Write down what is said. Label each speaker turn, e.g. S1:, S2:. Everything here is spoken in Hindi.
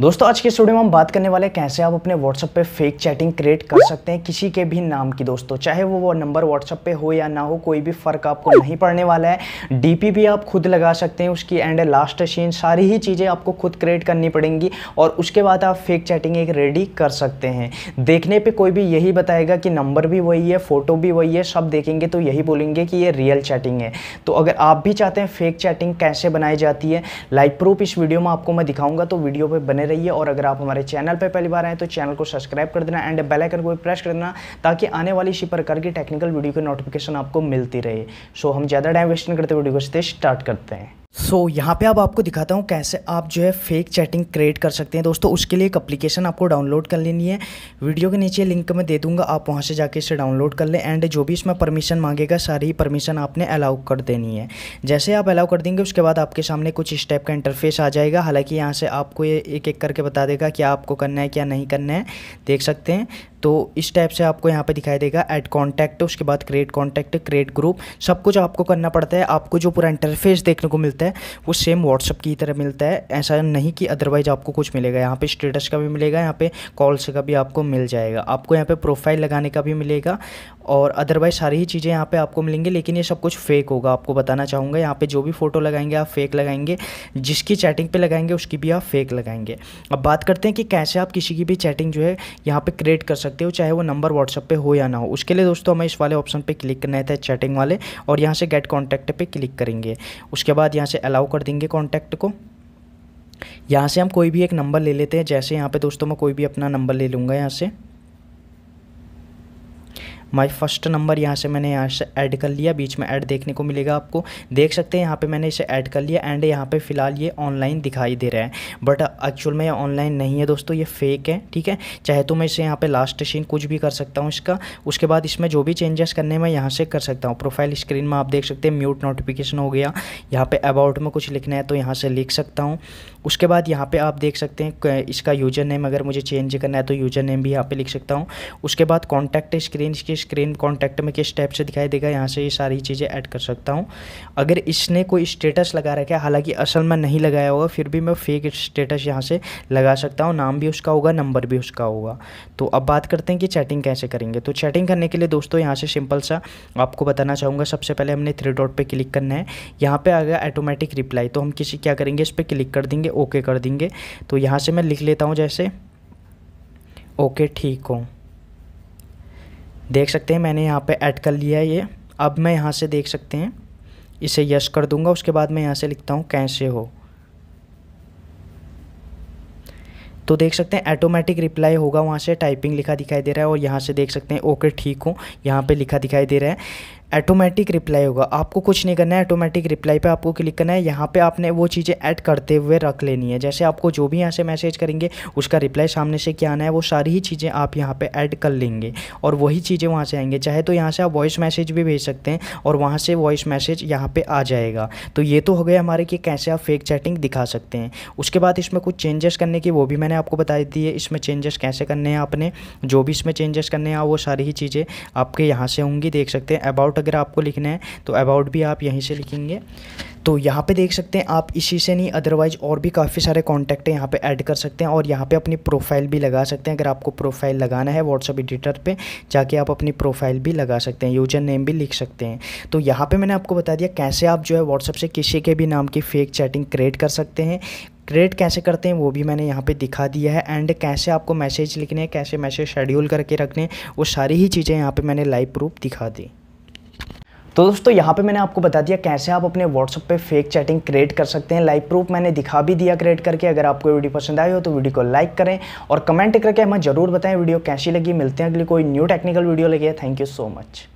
S1: दोस्तों आज के स्टूडियो में हम बात करने वाले कैसे आप अपने व्हाट्सअप पे फेक चैटिंग क्रिएट कर सकते हैं किसी के भी नाम की दोस्तों चाहे वो वो नंबर व्हाट्सअप पे हो या ना हो कोई भी फ़र्क आपको नहीं पड़ने वाला है डीपी भी आप खुद लगा सकते हैं उसकी एंड लास्ट सीन सारी ही चीज़ें आपको खुद क्रिएट करनी पड़ेंगी और उसके बाद आप फेक चैटिंग एक रेडी कर सकते हैं देखने पर कोई भी यही बताएगा कि नंबर भी वही है फ़ोटो भी वही है सब देखेंगे तो यही बोलेंगे कि ये रियल चैटिंग है तो अगर आप भी चाहते हैं फेक चैटिंग कैसे बनाई जाती है लाइव प्रूफ इस वीडियो में आपको मैं दिखाऊँगा तो वीडियो पर बने बने रहिए और अगर आप हमारे चैनल पर पहली बार आए तो चैनल को सब्सक्राइब कर देना एंड बेलाइकन को भी प्रेस कर देना ताकि आने वाली इसी प्रकार की टेक्निकल वीडियो की नोटिफिकेशन आपको मिलती रहे सो हम ज़्यादा टाइम वेस्ट नहीं करते वीडियो को स्टार्ट करते हैं सो so, यहाँ पे अब आपको दिखाता हूँ कैसे आप जो है फेक चैटिंग क्रिएट कर सकते हैं दोस्तों उसके लिए एक अप्लीकेशन आपको डाउनलोड कर लेनी है वीडियो के नीचे लिंक मैं दे दूंगा आप वहाँ से जाके इसे डाउनलोड कर लें एंड जो भी इसमें परमिशन मांगेगा सारी परमिशन आपने अलाउ कर देनी है जैसे आप अलाउ कर देंगे उसके बाद आपके सामने कुछ इस टाइप का इंटरफेस आ जाएगा हालाँकि यहाँ से आपको ये एक एक करके बता देगा कि आपको करना है क्या नहीं करना है देख सकते हैं तो इस टाइप से आपको यहाँ पे दिखाई देगा ऐड कॉन्टैक्ट उसके बाद क्रिएट कॉन्टैक्ट क्रिएट ग्रुप सब कुछ आपको करना पड़ता है आपको जो पूरा इंटरफेस देखने को मिलता है वो सेम व्हाट्सअप की तरह मिलता है ऐसा नहीं कि अदरवाइज आपको कुछ मिलेगा यहाँ पर स्टेटस का भी मिलेगा यहाँ पर कॉल्स का भी आपको मिल जाएगा आपको यहाँ पर प्रोफाइल लगाने का भी मिलेगा और अदरवाइज सारी ही चीज़ें यहाँ पे आपको मिलेंगी लेकिन ये सब कुछ फेक होगा आपको बताना चाहूँगा यहाँ पे जो भी फ़ोटो लगाएंगे आप फेक लगाएंगे जिसकी चैटिंग पे लगाएंगे उसकी भी आप फेक लगाएंगे अब बात करते हैं कि कैसे आप किसी की भी चैटिंग जो है यहाँ पे क्रिएट कर सकते सकते हो चाहे वो नंबर व्हाट्सअप पे हो या ना हो उसके लिए दोस्तों हमें इस वाले ऑप्शन पे क्लिक करना है चैटिंग वाले और यहाँ से गेट कॉन्टैक्ट पे क्लिक करेंगे उसके बाद यहाँ से अलाउ कर देंगे कॉन्टैक्ट को यहाँ से हम कोई भी एक नंबर ले लेते हैं जैसे यहाँ पे दोस्तों मैं कोई भी अपना नंबर ले लूँगा यहाँ से माय फर्स्ट नंबर यहाँ से मैंने यहाँ से ऐड कर लिया बीच में ऐड देखने को मिलेगा आपको देख सकते हैं यहाँ पे मैंने इसे ऐड कर लिया एंड यहाँ पे फ़िलहाल ये ऑनलाइन दिखाई दे रहा है बट एक्चुअल में ये ऑनलाइन नहीं है दोस्तों ये फेक है ठीक है चाहे तो मैं इसे यहाँ पर लास्ट सीन कुछ भी कर सकता हूँ इसका उसके बाद इसमें जो भी चेंजेस करने मैं यहाँ से कर सकता हूँ प्रोफाइल स्क्रीन में आप देख सकते हैं म्यूट नोटिफिकेशन हो गया यहाँ पर अबाउट में कुछ लिखना है तो यहाँ से लिख सकता हूँ उसके बाद यहाँ पर आप देख सकते हैं इसका यूजर नेम अगर मुझे चेंज करना है तो यूजर नेम भी यहाँ पे लिख सकता हूँ उसके बाद कॉन्टैक्ट स्क्रीन इसकी स्क्रीन कॉन्टैक्ट में किस टाइप से दिखाई देगा यहाँ से ये सारी चीज़ें ऐड कर सकता हूँ अगर इसने कोई स्टेटस लगा रखा है हालांकि असल में नहीं लगाया होगा फिर भी मैं फेक स्टेटस यहाँ से लगा सकता हूँ नाम भी उसका होगा नंबर भी उसका होगा तो अब बात करते हैं कि चैटिंग कैसे करेंगे तो चैटिंग करने के लिए दोस्तों यहाँ से सिंपल सा आपको बताना चाहूँगा सबसे पहले हमने थ्री डॉट पर क्लिक करना है यहाँ पर आ गया ऑटोमेटिक रिप्लाई तो हम किसी क्या करेंगे इस पर क्लिक कर देंगे ओके कर देंगे तो यहाँ से मैं लिख लेता हूँ जैसे ओके ठीक हूँ देख सकते हैं मैंने यहाँ पे ऐड कर लिया है ये अब मैं यहाँ से देख सकते हैं इसे यश कर दूंगा उसके बाद मैं यहाँ से लिखता हूँ कैसे हो तो देख सकते हैं ऑटोमेटिक रिप्लाई होगा वहाँ से टाइपिंग लिखा दिखाई दे रहा है और यहाँ से देख सकते हैं ओके ठीक हूँ यहाँ पे लिखा दिखाई दे रहा है ऑटोमेटिक रिप्लाई होगा आपको कुछ नहीं करना है ऑटोमेटिक रिप्लाई पे आपको क्लिक करना है यहाँ पे आपने वो चीज़ें ऐड करते हुए रख लेनी है जैसे आपको जो भी यहाँ से मैसेज करेंगे उसका रिप्लाई सामने से क्या आना है वो सारी ही चीज़ें आप यहाँ पे ऐड कर लेंगे और वही चीज़ें वहाँ से आएंगे चाहे तो यहाँ से आप वॉइस मैसेज भी भेज सकते हैं और वहाँ से वॉइस मैसेज यहाँ पर आ जाएगा तो ये तो हो गया हमारे कि कैसे आप फेक चैटिंग दिखा सकते हैं उसके बाद इसमें कुछ चेंजेस करने की वो भी मैंने आपको बता दी है इसमें चेंजेस कैसे करने हैं आपने जो भी इसमें चेंजेस करने हैं वो सारी ही चीज़ें आपके यहाँ से होंगी देख सकते हैं अबाउट अगर आपको लिखना है तो अबाउट भी आप यहीं से लिखेंगे तो यहाँ पे देख सकते हैं आप इसी से नहीं अदरवाइज और भी काफ़ी सारे कॉन्टैक्ट यहाँ पे ऐड कर सकते हैं और यहाँ पे अपनी प्रोफाइल भी लगा सकते हैं अगर आपको प्रोफाइल लगाना है व्हाट्सअप एडिटर पे जाके आप अपनी प्रोफाइल भी लगा सकते हैं यूजर नेम भी लिख सकते हैं तो यहाँ पे मैंने आपको बता दिया कैसे आप जो है व्हाट्सअप से किसी के भी नाम की फेक चैटिंग क्रिएट कर सकते हैं क्रिएट कैसे करते हैं वो भी मैंने यहाँ पे दिखा दिया है एंड कैसे आपको मैसेज लिखने हैं कैसे मैसेज शेड्यूल करके रखने वो सारी ही चीज़ें यहाँ पे मैंने लाइव प्रूफ दिखा दी तो दोस्तों यहाँ पे मैंने आपको बता दिया कैसे आप अपने व्हाट्सअप पे फेक चैटिंग क्रिएट कर सकते हैं लाइव प्रूफ मैंने दिखा भी दिया क्रिएट करके अगर आपको वीडियो पसंद आई हो तो वीडियो को लाइक करें और कमेंट करके हमें ज़रूर बताएं वीडियो कैसी लगी मिलते हैं अगली कोई न्यू टेक्निकल वीडियो लगी है थैंक यू सो मच